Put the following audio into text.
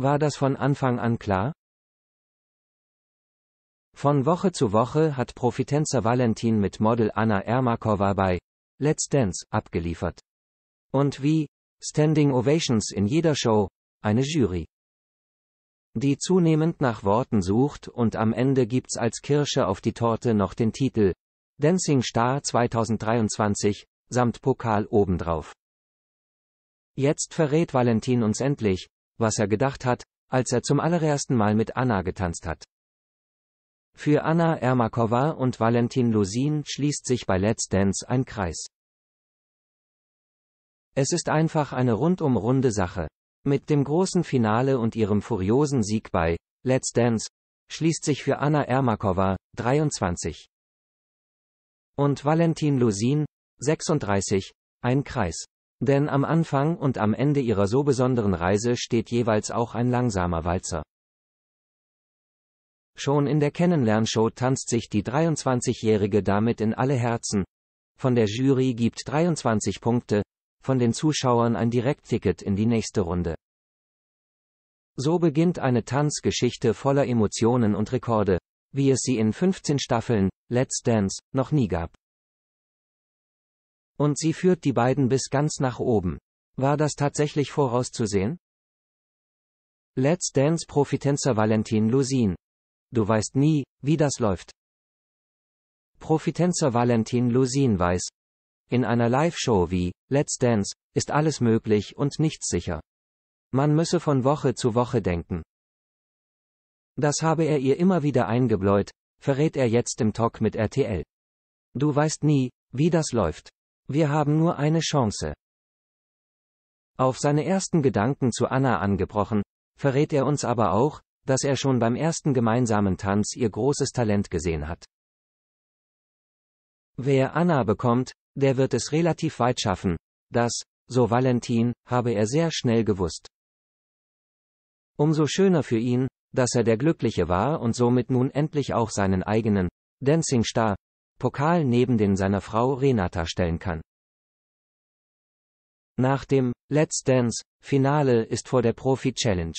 War das von Anfang an klar? Von Woche zu Woche hat Profitenza Valentin mit Model Anna Ermakova bei Let's Dance abgeliefert. Und wie Standing Ovations in jeder Show, eine Jury. Die zunehmend nach Worten sucht und am Ende gibt's als Kirsche auf die Torte noch den Titel Dancing Star 2023 samt Pokal obendrauf. Jetzt verrät Valentin uns endlich, was er gedacht hat, als er zum allerersten Mal mit Anna getanzt hat. Für Anna Ermakova und Valentin Lusin schließt sich bei Let's Dance ein Kreis. Es ist einfach eine rundum runde Sache. Mit dem großen Finale und ihrem furiosen Sieg bei Let's Dance schließt sich für Anna Ermakova, 23 und Valentin Lusin, 36, ein Kreis. Denn am Anfang und am Ende ihrer so besonderen Reise steht jeweils auch ein langsamer Walzer. Schon in der Kennenlernshow tanzt sich die 23-Jährige damit in alle Herzen. Von der Jury gibt 23 Punkte, von den Zuschauern ein Direktticket in die nächste Runde. So beginnt eine Tanzgeschichte voller Emotionen und Rekorde, wie es sie in 15 Staffeln, Let's Dance, noch nie gab. Und sie führt die beiden bis ganz nach oben. War das tatsächlich vorauszusehen? Let's Dance Profitenzer Valentin Lusin. Du weißt nie, wie das läuft. Profitenzer Valentin Lusin weiß. In einer Live-Show wie Let's Dance ist alles möglich und nichts sicher. Man müsse von Woche zu Woche denken. Das habe er ihr immer wieder eingebläut, verrät er jetzt im Talk mit RTL. Du weißt nie, wie das läuft. Wir haben nur eine Chance. Auf seine ersten Gedanken zu Anna angebrochen, verrät er uns aber auch, dass er schon beim ersten gemeinsamen Tanz ihr großes Talent gesehen hat. Wer Anna bekommt, der wird es relativ weit schaffen, das, so Valentin, habe er sehr schnell gewusst. Umso schöner für ihn, dass er der Glückliche war und somit nun endlich auch seinen eigenen Dancing Star Pokal neben den seiner Frau Renata stellen kann. Nach dem Let's Dance Finale ist vor der Profi Challenge